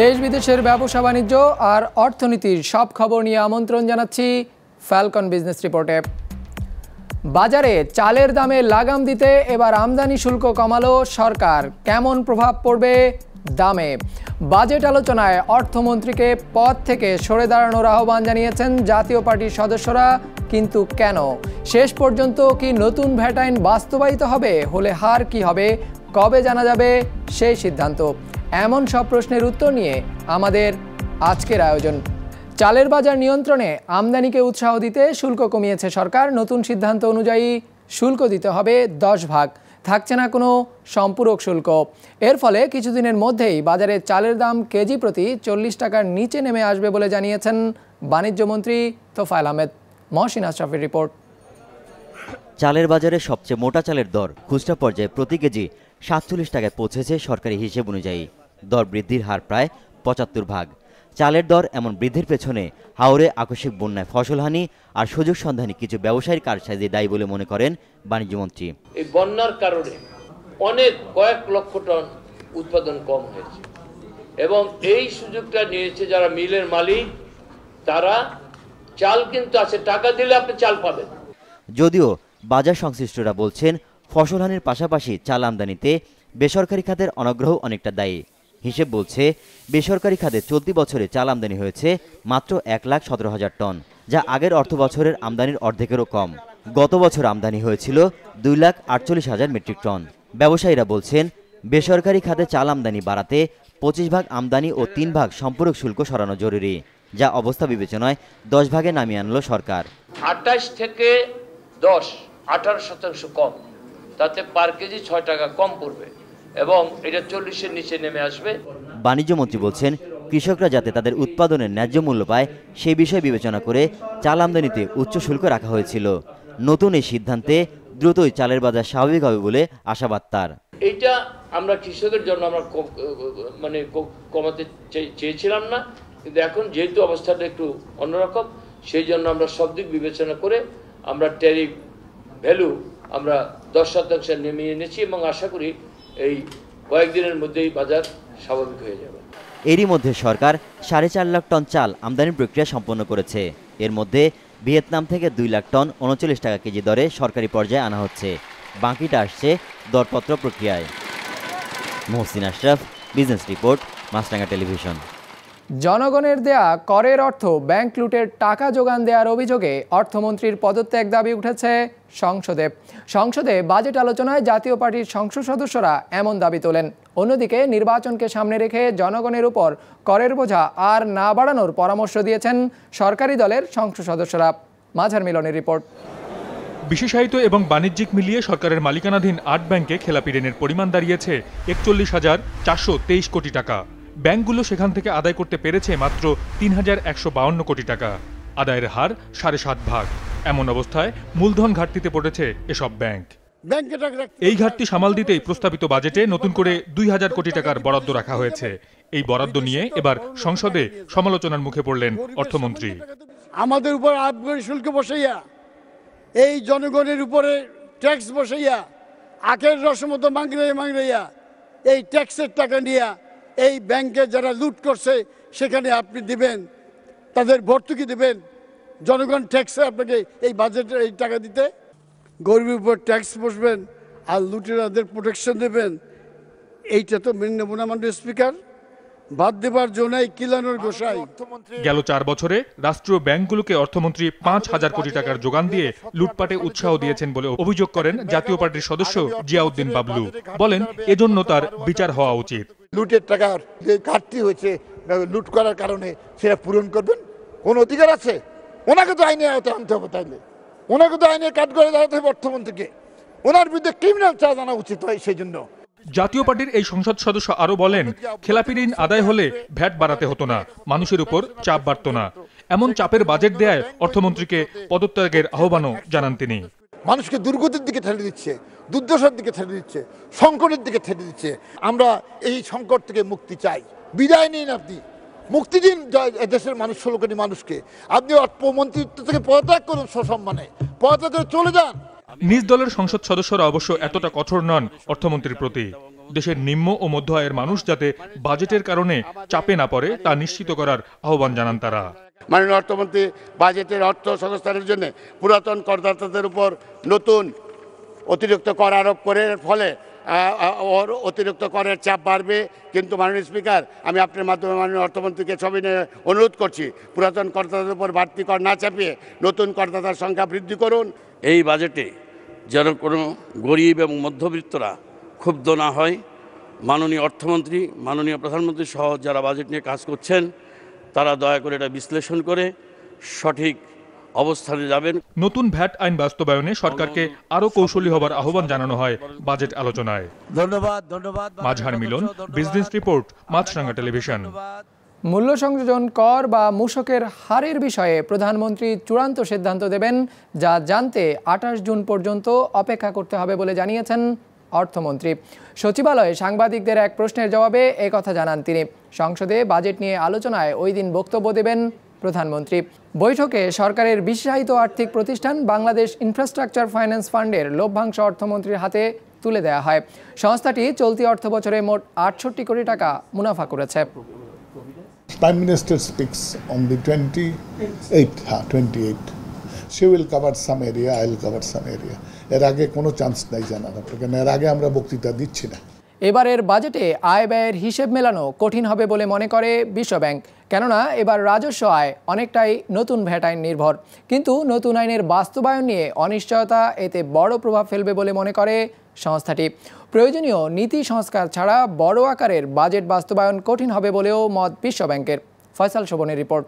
দেশ বিদেশের ব্যবসা বাণিজ্য আর অর্থনীতির সব খবর নিয়ে আমন্ত্রণ জানাচ্ছি ফ্যালকন বিজনেস রিপোর্টে বাজারে চালের দামে লাগাম দিতে এবার আমদানি শুল্ক কমালো সরকার কেমন প্রভাব পড়বে দামে বাজেট আলোচনায় অর্থমন্ত্রীকে পদ থেকে সরে দাঁড়ানোর আহ্বান জানিয়েছেন জাতীয় পার্টির সদস্যরা কিন্তু কেন শেষ পর্যন্ত কি নতুন ভ্যাট আইন বাস্তবায়িত হবে হলে হার কি হবে কবে জানা যাবে সেই সিদ্ধান্ত এমন সব প্রশ্নের উত্তর নিয়ে আমাদের আজকের আয়োজন চালের বাজার নিয়ন্ত্রণে আমদানিকে উৎসাহ দিতে শুল্ক কমিয়েছে সরকার নতুন সিদ্ধান্ত অনুযায়ী শুল্ক দিতে হবে দশ ভাগ থাকছে না কোনো সম্পূরক শুল্ক এর ফলে কিছুদিনের মধ্যেই বাজারে চালের দাম কেজি প্রতি চল্লিশ টাকার নিচে নেমে আসবে বলে জানিয়েছেন বাণিজ্যমন্ত্রী তোফায়ল আহমেদ মহসিন আশরাফের রিপোর্ট চালের বাজারে সবচেয়ে মোটা চালের দর খুচরা পর্যায়ে প্রতি কেজি সাতচল্লিশ টাকায় পৌঁছেছে সরকারি হিসেব অনুযায়ী দর বৃদ্ধির হার প্রায় পঁচাত্তর ভাগ চালের দর এমন বৃদ্ধির পেছনে হাওরে আকস্মিক বন্যায় ফসলহানি আর সুযোগ সন্ধানে কিছু ব্যবসায়ীর কারসাজি দায়ী বলে মনে করেন বাণিজ্যমন্ত্রী এই বন্যার কারণে অনেক কয়েক লক্ষ টন উৎপাদন কম হয়েছে এবং এই সুযোগটা নিয়েছে যারা মিলের মালিক তারা চাল কিন্তু আছে টাকা দিলে আপনি চাল পাবেন যদিও বাজার সংশ্লিষ্টরা বলছেন ফসলহানির পাশাপাশি চাল আমদানিতে বেসরকারি খাতের অনগ্রহ অনেকটা দায়ী হিসেব বলছে বেসরকারি খাতে চলতি বছরে চাল আমদানি হয়েছে মাত্র এক লাখ সতেরো হাজার টন যা আগের অর্থ বছরের আমদানির অর্ধেকেরও কম গত বছর আমদানি হয়েছিল দুই লাখ আটচল্লিশ হাজার মেট্রিক টন ব্যবসায়ীরা বলছেন বেসরকারি খাতে চাল আমদানি বাড়াতে পঁচিশ ভাগ আমদানি ও তিন ভাগ সম্পূরক শুল্ক সরানো জরুরি যা অবস্থা বিবেচনায় দশ ভাগে নামিয়ে আনলো সরকার আঠাশ থেকে দশ আঠারো শতাংশ কম তাতে পার কেজি ছয় টাকা কম পড়বে এবং এটা চল্লিশের নিচে নেমে আসবে বাণিজ্যমন্ত্রী বলছেন কৃষকরা যাতে তাদের উৎপাদনের ন্যায্য মূল্য পায় সেই বিষয়ে বিবেচনা করে চাল আমদানিতে উচ্চ শুল্ক রাখা হয়েছিল নতুন এই সিদ্ধান্তে দ্রুতই চালের বাজার স্বাভাবিক হবে বলে আশাবাদ তার এইটা আমরা কৃষকদের জন্য আমরা মানে কমাতে চেয়েছিলাম না কিন্তু এখন যেহেতু অবস্থাটা একটু অন্যরকম সেই জন্য আমরা সব দিক বিবেচনা করে আমরা ট্যারিফ ভ্যালু আমরা দশ শতাংশে নেমে এনেছি এবং আশা করি এই কয়েকদিনের মধ্যেই বাজার স্বাভাবিক হয়ে যাবে এরই মধ্যে সরকার সাড়ে চার লাখ টন চাল আমদানি প্রক্রিয়া সম্পন্ন করেছে এর মধ্যে ভিয়েতনাম থেকে দুই লাখ টন উনচল্লিশ টাকা কেজি দরে সরকারি পর্যায়ে আনা হচ্ছে বাকিটা আসছে দরপত্র প্রক্রিয়ায় Mohsin Ashraf business report Maasranga television জনগণের দেয়া করের অর্থ ব্যাংক লুটের টাকা যোগান দেওয়ার অভিযোগে অর্থমন্ত্রীর পদত্যাগ দাবি উঠেছে সংসদে সংসদে বাজেট আলোচনায় জাতীয় পার্টির সংসদ সদস্যরা এমন দাবি তোলেন অন্যদিকে নির্বাচনকে সামনে রেখে জনগণের উপর করের বোঝা আর না বাড়ানোর পরামর্শ দিয়েছেন সরকারি দলের সংসদ সদস্যরা মাঝার মিলনের রিপোর্ট বিশেষায়িত এবং বাণিজ্যিক মিলিয়ে সরকারের মালিকানাধীন আট ব্যাংকে খেলাপি ঋণের পরিমাণ দাঁড়িয়েছে একচল্লিশ হাজার চারশো তেইশ কোটি টাকা ব্যাংকগুলো সেখান থেকে আদায় করতে পেরেছে মাত্র তিন হাজার একশো কোটি টাকা আদায়ের হার সাড়ে সাত ভাগ এমন অবস্থায় মূলধন ঘাটতিতে পড়েছে এসব ব্যাংক এই ঘাটতি সামাল দিতেই প্রস্তাবিত বাজেটে নতুন করে দুই হাজার কোটি টাকার বরাদ্দ রাখা হয়েছে এই বরাদ্দ নিয়ে এবার সংসদে সমালোচনার মুখে পড়লেন অর্থমন্ত্রী আমাদের উপর আবগারি শুল্ক বসাইয়া এই জনগণের উপরে ট্যাক্স বসাইয়া আখের রসমতো মাংরাইয়া মাংরাইয়া এই ট্যাক্সের টাকা নিয়ে এই ব্যাংকে যারা লুট করছে সেখানে আপনি দিবেন তাদের ভর্তুকি দিবেন জনগণ ট্যাক্সে আপনাকে এই বাজেটে এই টাকা দিতে গরিবের উপর ট্যাক্স বসবেন আর লুটেরাদের প্রোটেকশন দেবেন এইটা তো মেনে মান্ডু স্পিকার বাদ দেবার জন্যই গেল চার বছরে রাষ্ট্রীয় ব্যাংকগুলোকে অর্থমন্ত্রী পাঁচ হাজার কোটি টাকার যোগান দিয়ে লুটপাটে উৎসাহ দিয়েছেন বলে অভিযোগ করেন জাতীয় পার্টির সদস্য জিয়াউদ্দিন বাবলু বলেন এজন্য তার বিচার হওয়া উচিত লুটের টাকার যে ঘাটতি হয়েছে লুট করার কারণে সেটা পূরণ করবেন কোন অধিকার আছে ওনাকে তো আইনে আয়তে আনতে হবে তাইলে ওনাকে তো আইনে কাট করে দাঁড়াতে হবে অর্থমন্ত্রীকে ওনার বিরুদ্ধে ক্রিমিনাল চার্জ আনা উচিত হয় সেই জন্য জাতীয় পার্টির এই সংসদ সদস্য আরো বলেন খেলাপি ঋণ আদায় হলে ভ্যাট বাড়াতে হতো না মানুষের উপর চাপ বাড়ত না এমন চাপের বাজেট দেয় অর্থমন্ত্রীকে পদত্যাগের আহ্বানও জানান তিনি মানুষকে দুর্গতির দিকে ঠেলে দিচ্ছে দুর্দশার দিকে ঠেলে দিচ্ছে সংকটের দিকে ঠেলে দিচ্ছে আমরা এই সংকট থেকে মুক্তি চাই বিদায় নিন আপনি মুক্তি দিন দেশের মানুষ ষোলো কোটি মানুষকে আপনি অর্থমন্ত্রী থেকে পদত্যাগ করুন সসম্মানে পদত্যাগ করে চলে যান নিজ দলের সংসদ সদস্যরা অবশ্য এতটা কঠোর নন অর্থমন্ত্রীর প্রতি দেশের নিম্ন ও মধ্য আয়ের মানুষ যাতে বাজেটের কারণে চাপে না পড়ে তা নিশ্চিত করার আহ্বান জানান তারা মাননীয় অর্থমন্ত্রী বাজেটের অর্থ সংস্থানের জন্য পুরাতন করদাতাদের উপর নতুন অতিরিক্ত কর আরোপ করে ফলে ওর অতিরিক্ত করের চাপ বাড়বে কিন্তু মাননীয় স্পিকার আমি আপনার মাধ্যমে মাননীয় অর্থমন্ত্রীকে সবই অনুরোধ করছি পুরাতন করদাতাদের উপর বাড়তি কর না চাপিয়ে নতুন করদাতার সংখ্যা বৃদ্ধি করুন এই বাজেটে যেন কোনো গরিব এবং মধ্যবিত্তরা ক্ষুব্ধ না হয় মাননীয় অর্থমন্ত্রী মাননীয় প্রধানমন্ত্রী সহ যারা বাজেট নিয়ে কাজ করছেন তারা দয়া করে এটা বিশ্লেষণ করে সঠিক অবস্থানে যাবেন নতুন ভ্যাট আইন বাস্তবায়নে সরকারকে আরো কৌশলী হবার আহ্বান জানানো হয় বাজেট আলোচনায় ধন্যবাদ ধন্যবাদ Mazhar Milon business report Maasranga television মূল্য সংযোজন কর বা মূসকের হারের বিষয়ে প্রধানমন্ত্রী চূড়ান্ত সিদ্ধান্ত দেবেন যা জানতে আঠাশ জুন পর্যন্ত অপেক্ষা করতে হবে বলে জানিয়েছেন অর্থমন্ত্রী সচিবালয়ে সাংবাদিকদের এক প্রশ্নের জবাবে কথা জানান তিনি সংসদে বাজেট নিয়ে আলোচনায় ওই দিন বক্তব্য দেবেন প্রধানমন্ত্রী বৈঠকে সরকারের বিশ্বায়িত আর্থিক প্রতিষ্ঠান বাংলাদেশ ইনফ্রাস্ট্রাকচার ফাইন্যান্স ফান্ডের লভ্যাংশ অর্থমন্ত্রীর হাতে তুলে দেওয়া হয় সংস্থাটি চলতি অর্থবছরে মোট আটষট্টি কোটি টাকা মুনাফা করেছে Prime Minister speaks on the 28th, হ্যাঁ টোয়েন্টি এইট সে will cover some area I will cover some area এর আগে কোনো চান্স নাই জানার কারণ এর আগে আমরা বক্তৃতা দিচ্ছি না এবারের বাজেটে আয় ব্যয়ের হিসেব মেলানো কঠিন হবে বলে মনে করে বিশ্বব্যাংক কেননা এবার রাজস্ব আয় অনেকটাই নতুন ভ্যাট আইন নির্ভর কিন্তু নতুন আইনের বাস্তবায়ন নিয়ে অনিশ্চয়তা এতে বড় প্রভাব ফেলবে বলে মনে করে সংস্থাটি প্রয়োজনীয় নীতি সংস্কার ছাড়া বড় আকারের বাজেট বাস্তবায়ন কঠিন হবে বলেও মত বিশ্বব্যাংকের ফয়সাল শোভনের রিপোর্ট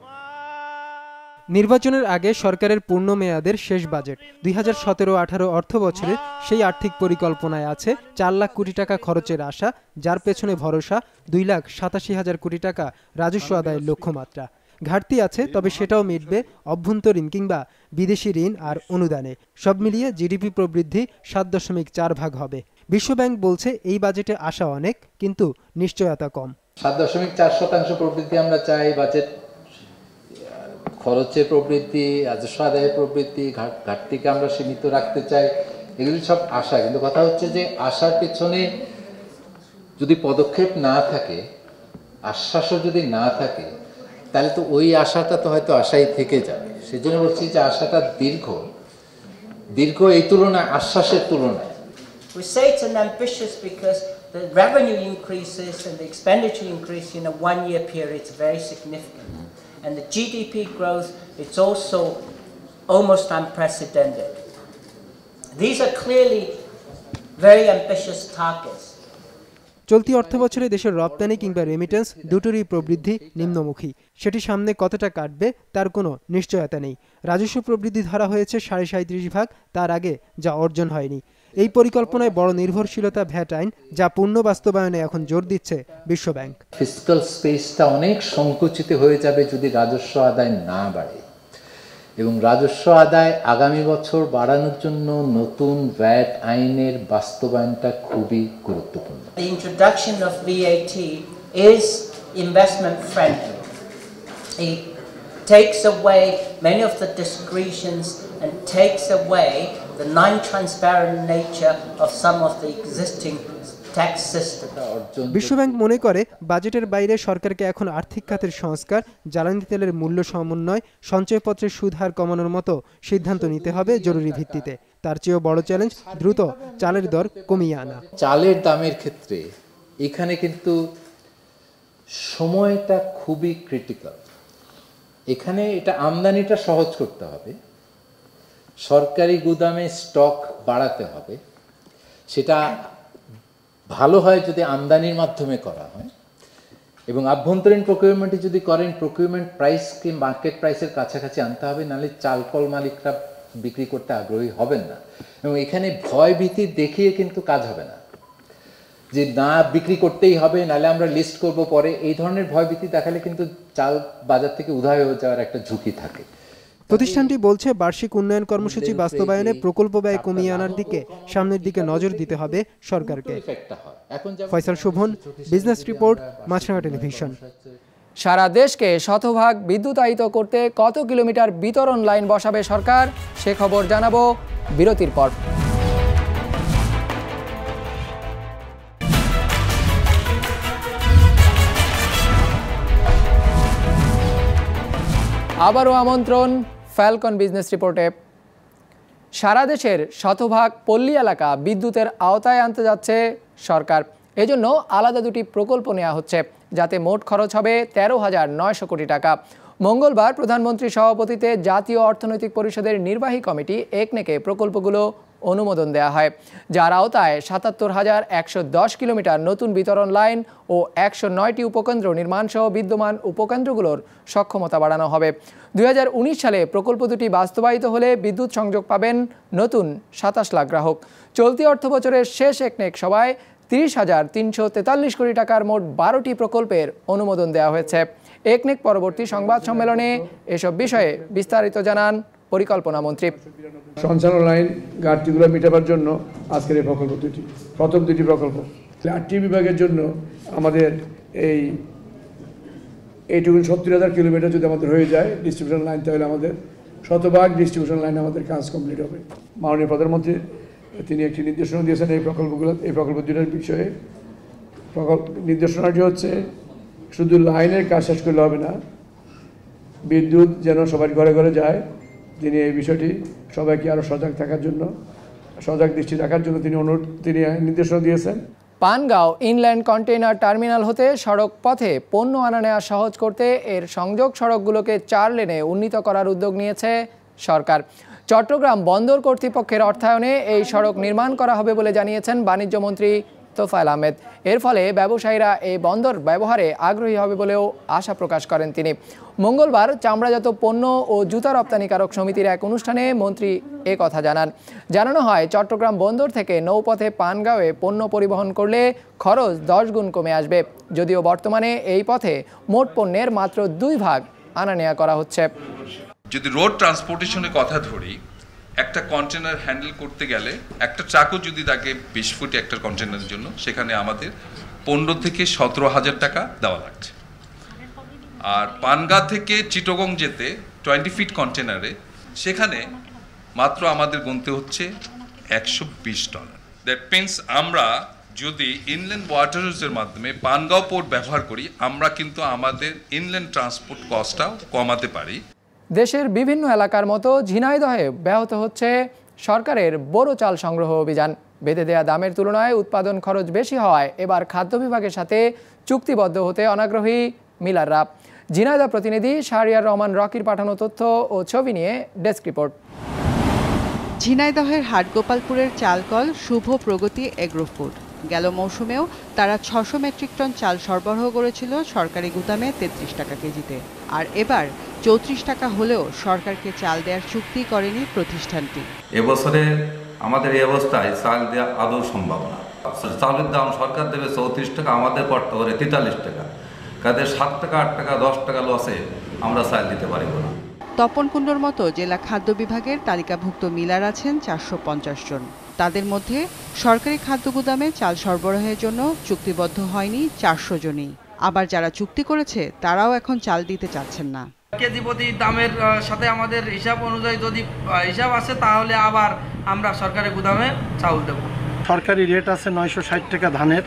নির্বাচনের আগে সরকারের পূর্ণ মেয়াদের শেষ বাজেট দুই হাজার সতেরো আঠারো অর্থ বছরে সেই আর্থিক পরিকল্পনায় আছে চার লাখ কোটি টাকা খরচের আশা যার পেছনে ভরসা দুই লাখ সাতাশি হাজার কোটি টাকা রাজস্ব আদায়ের লক্ষ্যমাত্রা ঘাটতি আছে তবে সেটাও মিটবে অভ্যন্তরীণ কিংবা বিদেশি ঋণ আর অনুদানে সব মিলিয়ে জিডিপি প্রবৃদ্ধি সাত দশমিক চার ভাগ হবে বিশ্বব্যাংক বলছে এই বাজেটে আশা অনেক কিন্তু নিশ্চয়তা কম সাত দশমিক চার শতাংশ প্রবৃদ্ধি আমরা চাই বাজেট খরচের প্রবৃদ্ধি রাজস্ব আদায়ের প্রবৃদ্ধি ঘাটতিকে আমরা সীমিত রাখতে চাই এগুলি সব আশা কিন্তু কথা হচ্ছে যে আশার পেছনে যদি পদক্ষেপ না থাকে আশ্বাসও যদি না থাকে We say it's an ambitious because the revenue increases and the expenditure increase in a one-year period is very significant. And the GDP growth, it's also almost unprecedented. These are clearly very ambitious targets. চলতি অর্থবছরে দেশের রপ্তানি কিংবা remittance দুটোরই প্রবৃদ্ধি নিম্নমুখী সেটি সামনে কতটা কাটবে তার কোনো নিশ্চয়তা নেই রাজস্ব প্রবৃদ্ধি ধরা হয়েছে সাড়ে সাঁত্রিশ ভাগ তার আগে যা অর্জন হয়নি এই পরিকল্পনায় বড় নির্ভরশীলতা ভ্যাট আইন যা পূর্ণ বাস্তবায়নে এখন জোর দিচ্ছে বিশ্বব্যাংক ফিজিক্যাল স্পেসটা অনেক সংকুচিত হয়ে যাবে যদি রাজস্ব আদায় না বাড়ে এবং রাজস্ব আদায় আগামী বছর বাড়ানোর জন্য নতুন ভ্যাট আইনের বাস্তবায়নটা খুবই গুরুত্বপূর্ণ The introduction of VAT is investment friendly. It takes away many of the discretions and takes away the non-transparent nature of some of the existing বিশ্বব্যাংক মনে করে বাজেটের বাইরে সরকারকে এখন আর্থিক খাতের সংস্কার জ্বালানি তেলের মূল্য সমন্বয় সঞ্চয়পত্রের সুদ হার কমানোর মতো সিদ্ধান্ত নিতে হবে জরুরি ভিত্তিতে তার চেয়েও বড় চ্যালেঞ্জ দ্রুত চালের দর কমিয়ে আনা চালের দামের ক্ষেত্রে এখানে কিন্তু সময়টা খুবই ক্রিটিক্যাল এখানে এটা আমদানিটা সহজ করতে হবে সরকারি গুদামে স্টক বাড়াতে হবে সেটা ভালো হয় যদি আমদানির মাধ্যমে করা হয় এবং আভ্যন্তরীণ প্রকিউরমেন্টে যদি করেন প্রকিউরমেন্ট কি মার্কেট প্রাইসের কাছাকাছি আনতে হবে নাহলে চালকল মালিকরা বিক্রি করতে আগ্রহী হবেন না এবং এখানে ভয় ভীতি দেখিয়ে কিন্তু কাজ হবে না যে না বিক্রি করতেই হবে নাহলে আমরা লিস্ট করব পরে এই ধরনের ভয় ভীতি দেখালে কিন্তু চাল বাজার থেকে উধায় হয়ে যাওয়ার একটা ঝুঁকি থাকে প্রতিষ্ঠানটি বলছে বার্ষিক উন্নয়ন কর্মসূচি বাস্তবায়নে প্রকল্প ব্যয় কমিয়ে আনার দিকে সামনের দিকে নজর দিতে হবে সরকারকে Faisal Shovon business report Maasranga television সারা দেশকে শতভাগ বিদ্যুতায়িত করতে কত কিলোমিটার বিতরণ লাইন বসাবে সরকার সে খবর জানাবো বিরতির পর আবারও আমন্ত্রণ ফ্যালকন বিজনেস রিপোর্টে সারা দেশের শতভাগ পল্লী এলাকা বিদ্যুতের আওতায় আনতে যাচ্ছে সরকার এজন্য আলাদা দুটি প্রকল্প নেওয়া হচ্ছে যাতে মোট খরচ হবে তেরো হাজার নয়শো কোটি টাকা মঙ্গলবার প্রধানমন্ত্রী সভাপতিতে জাতীয় অর্থনৈতিক পরিষদের নির্বাহী কমিটি একনেকে প্রকল্পগুলো অনুমোদন দেয়া হয় যার আওতায় সাতাত্তর হাজার একশো দশ কিলোমিটার নতুন বিতরণ লাইন ও একশো নয়টি উপকেন্দ্র নির্মাণসহ বিদ্যমান উপকেন্দ্রগুলোর সক্ষমতা বাড়ানো হবে দুই সালে প্রকল্প দুটি বাস্তবায়িত হলে বিদ্যুৎ সংযোগ পাবেন নতুন সাতাশ লাখ গ্রাহক চলতি অর্থ বছরের শেষ একনেক সভায় তিরিশ হাজার তিনশো তেতাল্লিশ কোটি টাকার মোট বারোটি প্রকল্পের অনুমোদন দেওয়া হয়েছে একনেক পরবর্তী সংবাদ সম্মেলনে এসব বিষয়ে বিস্তারিত জানান পরিকল্পনা মন্ত্রী সঞ্চালন লাইন ঘাটতিগুলো মেটাবার জন্য আজকের এই প্রকল্প দুটি প্রথম দুটি প্রকল্প আটটি বিভাগের জন্য আমাদের এই এইটুকুন সত্তর হাজার কিলোমিটার যদি আমাদের হয়ে যায় ডিস্ট্রিবিউশন লাইন তাহলে আমাদের শতভাগ ডিস্ট্রিবিউশন লাইন আমাদের কাজ কমপ্লিট হবে মাননীয় প্রধানমন্ত্রী তিনি একটি নির্দেশনা দিয়েছেন এই প্রকল্পগুলো এই প্রকল্প দুটার বিষয়ে প্রকল্প নির্দেশনাটি হচ্ছে শুধু লাইনের কাজ শেষ করলে হবে না বিদ্যুৎ যেন সবার ঘরে ঘরে যায় তিনি এই বিষয়টি সবাইকে আরও সজাগ থাকার জন্য সজাগ দৃষ্টি রাখার জন্য তিনি অনুরোধ তিনি নির্দেশনা দিয়েছেন পানগাঁও ইনল্যান্ড কন্টেইনার টার্মিনাল হতে সড়ক পথে পণ্য আনা নেওয়া সহজ করতে এর সংযোগ সড়কগুলোকে চার লেনে উন্নীত করার উদ্যোগ নিয়েছে সরকার চট্টগ্রাম বন্দর কর্তৃপক্ষের অর্থায়নে এই সড়ক নির্মাণ করা হবে বলে জানিয়েছেন বাণিজ্যমন্ত্রী তোফায়েল আহমেদ এর ফলে ব্যবসায়ীরা এই বন্দর ব্যবহারে আগ্রহী হবে বলেও আশা প্রকাশ করেন তিনি মঙ্গলবার চামড়াজাত পণ্য ও জুতা রপ্তানিকারক সমিতির এক অনুষ্ঠানে মন্ত্রী এ কথা জানান জানানো হয় চট্টগ্রাম বন্দর থেকে নৌপথে পানগাঁওয়ে পণ্য পরিবহন করলে খরচ দশ গুণ কমে আসবে যদিও বর্তমানে এই পথে মোট পণ্যের মাত্র দুই ভাগ আনা নেয়া করা হচ্ছে যদি রোড ট্রান্সপোর্টেশনের কথা ধরি একটা কন্টেনার হ্যান্ডেল করতে গেলে একটা চাকু যদি তাকে বিশ ফুট একটা কন্টেনারের জন্য সেখানে আমাদের পনেরো থেকে সতেরো হাজার টাকা দেওয়া লাগছে আর পানগা থেকে চিটগং যেতে টোয়েন্টি ফিট কন্টেনারে সেখানে মাত্র আমাদের গুনতে হচ্ছে একশো বিশ ডলার দ্যাট মিন্স আমরা যদি ইনল্যান্ড হাউসের মাধ্যমে পানগাঁও পোর্ট ব্যবহার করি আমরা কিন্তু আমাদের ইনল্যান্ড ট্রান্সপোর্ট কস্টটাও কমাতে পারি দেশের বিভিন্ন এলাকার মতো ঝিনাইদহে ব্যাহত হচ্ছে সরকারের বড় চাল সংগ্রহ অভিযান বেঁধে দেয়া দামের তুলনায় উৎপাদন খরচ বেশি হওয়ায় এবার খাদ্য বিভাগের সাথে চুক্তিবদ্ধ হতে অনাগ্রহী মিলাররা ঝিনাইদহ প্রতিনিধি শাহরিয়ার রহমান রকির পাঠানো তথ্য ও ছবি নিয়ে ডেস্ক রিপোর্ট ঝিনাইদহের হাটগোপালপুরের চালকল শুভ প্রগতি এগ্রোফুড গেল মৌসুমেও তারা ছশো মেট্রিক টন চাল সরবরাহ করেছিল সরকারি গুদামে তেত্রিশ টাকা কেজিতে আর এবার চৌত্রিশ টাকা হলেও সরকারকে চাল দেওয়ার চুক্তি করেনি প্রতিষ্ঠানটি এবছরে আমাদের এই অবস্থায় চাল দেওয়া আদৌ সম্ভব না চালের দাম সরকার দেবে চৌত্রিশ টাকা আমাদের করতে পারে তেতাল্লিশ টাকা কাদের সাত টাকা আট টাকা দশ টাকা লসে আমরা চাল দিতে পারব না তপন কুণ্ডর মতো জেলা খাদ্য বিভাগের তালিকাভুক্ত মিলার আছেন চারশো পঞ্চাশ জন তাদের মধ্যে সরকারি খাদ্য গুদামে চাল সরবরাহের জন্য চুক্তিবদ্ধ হয়নি চারশো জনই আবার যারা চুক্তি করেছে তারাও এখন চাল দিতে চাচ্ছেন না কেজি প্রতি দামের সাথে আমাদের হিসাব অনুযায়ী যদি হিসাব আছে তাহলে আবার আমরা সরকারি গুদামে চাউল দেব সরকারি রেট আছে নয়শো ষাট টাকা ধানের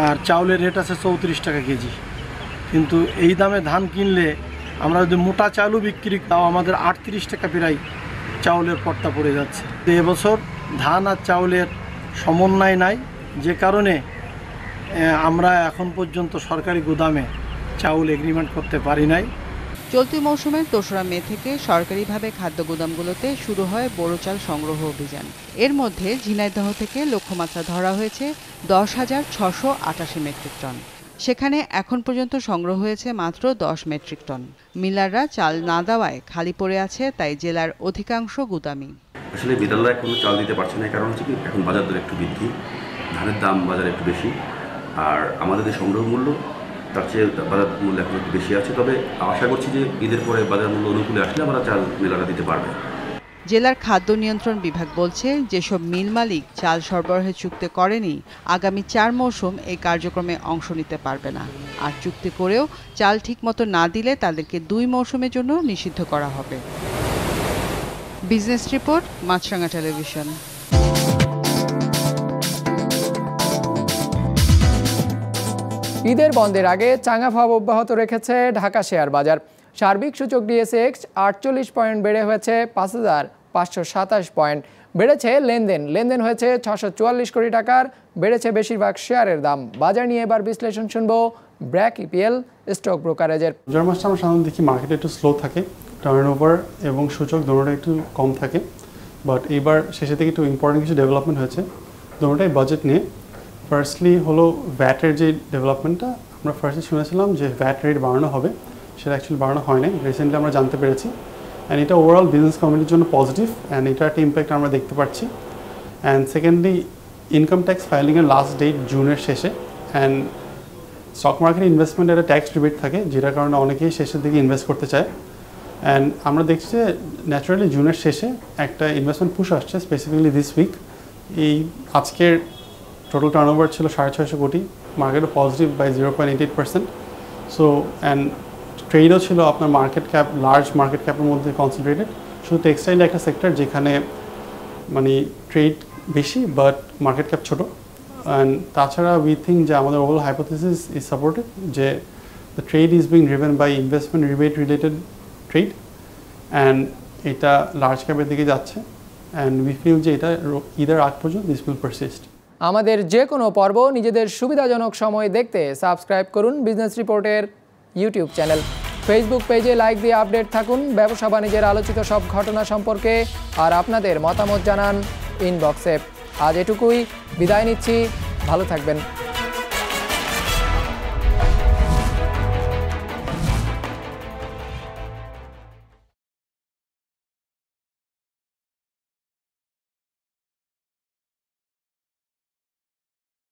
আর চাউলের রেট আছে চৌত্রিশ টাকা কেজি কিন্তু এই দামে ধান কিনলে আমরা যদি মোটা চালু বিক্রি তাও আমাদের আটত্রিশ টাকা প্রায় চাউলের পট্টা পড়ে যাচ্ছে এবছর ধান আর চাউলের সমন্বয় নাই যে কারণে আমরা এখন পর্যন্ত সরকারি গুদামে চাউল এগ্রিমেন্ট করতে পারি নাই চলতি মৌসুমের দোসরা মে থেকে সরকারিভাবে খাদ্য গুদামগুলোতে শুরু হয় বোরো চাল সংগ্রহ অভিযান এর মধ্যে ঝিনাইদহ থেকে লক্ষ্যমাত্রা ধরা হয়েছে দশ হাজার ছশো আটাশি মেট্রিক টন সেখানে এখন পর্যন্ত সংগ্রহ হয়েছে মাত্র দশ মেট্রিক টন মিলাররা চাল না দেওয়ায় খালি পড়ে আছে তাই জেলার অধিকাংশ গুদামি আসলে বিদ্যালয় এখন চাল দিতে পারছে না কারণ হচ্ছে কি এখন বাজার দর একটু বৃদ্ধি ধানের দাম বাজারে একটু বেশি আর আমাদের যে সংগ্রহ মূল্য তার চেয়ে বাজার মূল্য এখন একটু বেশি আছে তবে আশা করছি যে ঈদের পরে বাজার মূল্য অনুকূলে আসলে আমরা চাল মেলাটা দিতে পারবে জেলার খাদ্য নিয়ন্ত্রণ বিভাগ বলছে যেসব মিল মালিক চাল সরবরাহের চুক্তি করেনি আগামী চার মৌসুম এই কার্যক্রমে অংশ নিতে পারবে না আর চুক্তি করেও চাল ঠিকমতো না দিলে তাদেরকে দুই মৌসুমের জন্য নিষিদ্ধ করা হবে বিজনেস রিপোর্ট মাছরাঙা টেলিভিশন ঈদের বন্ধের আগে চাঙা ভাব অব্যাহত রেখেছে ঢাকা শেয়ার বাজার সার্বিক সূচক ডিএসএক্স আটচল্লিশ পয়েন্ট বেড়ে হয়েছে পাঁচ হাজার পাঁচশো সাতাশ পয়েন্ট বেড়েছে লেনদেন লেনদেন হয়েছে ছশো চুয়াল্লিশ কোটি টাকার বেড়েছে বেশিরভাগ শেয়ারের দাম বাজার নিয়ে এবার বিশ্লেষণ শুনবো ব্র্যাক ইপিএল স্টক ব্রোকারেজের জন্মাষ্টমে সাধারণত দেখি মার্কেট একটু স্লো থাকে টার্নওভার এবং সূচক দোনোটা একটু কম থাকে বাট এইবার শেষে থেকে একটু ইম্পর্টেন্ট কিছু ডেভেলপমেন্ট হয়েছে দোনোটাই বাজেট নিয়ে ফার্স্টলি হলো ভ্যাটের যে ডেভেলপমেন্টটা আমরা ফার্স্টে শুনেছিলাম যে ভ্যাট রেট বাড়ানো হবে সেটা অ্যাকচুয়ালি বাড়ানো হয় নাই রিসেন্টলি আমরা জানতে পেরেছি অ্যান্ড এটা ওভারঅল বিজনেস কমিউনিটির জন্য পজিটিভ অ্যান্ড এটা একটা ইম্প্যাক্ট আমরা দেখতে পাচ্ছি অ্যান্ড সেকেন্ডলি ইনকাম ট্যাক্স ফাইলিংয়ের লাস্ট ডেট জুনের শেষে অ্যান্ড স্টক মার্কেট ইনভেস্টমেন্ট একটা ট্যাক্স রিবেট থাকে যেটার কারণে অনেকেই শেষের দিকে ইনভেস্ট করতে চায় অ্যান্ড আমরা দেখছি যে ন্যাচারালি জুনের শেষে একটা ইনভেস্টমেন্ট পুশ আসছে স্পেসিফিকলি দিস উইক এই আজকের টোটাল টার্নওভার ছিল সাড়ে ছয়শো কোটি মার্কেটও positive by zero point eight eight percent so and ট্রেডও ছিল আপনার মার্কেট ক্যাপ লার্জ মার্কেট ক্যাপের মধ্যে কনসেন্ট্রেটেড শুধু টেক্সটাইল একটা সেক্টর যেখানে মানে ট্রেড বেশি বাট মার্কেট ক্যাপ ছোটো অ্যান্ড তাছাড়া উই থিঙ্ক যে আমাদের ওভারঅল হাইপোথিস ইজ সাপোর্টেড যে the trade is being driven by investment rebate related trade and এটা লার্জ ক্যাপের দিকে যাচ্ছে অ্যান্ড উই ফিল যে এটা ঈদের আগ পর্যন্ত দিস উইল পারসিস্ট আমাদের যে কোনো পর্ব নিজেদের সুবিধাজনক সময় দেখতে সাবস্ক্রাইব করুন বিজনেস রিপোর্টের ইউটিউব চ্যানেল ফেসবুক পেজে লাইক দিয়ে আপডেট থাকুন ব্যবসা বাণিজ্যের আলোচিত সব ঘটনা সম্পর্কে আর আপনাদের মতামত জানান ইনবক্সে আজ এটুকুই বিদায় নিচ্ছি ভালো থাকবেন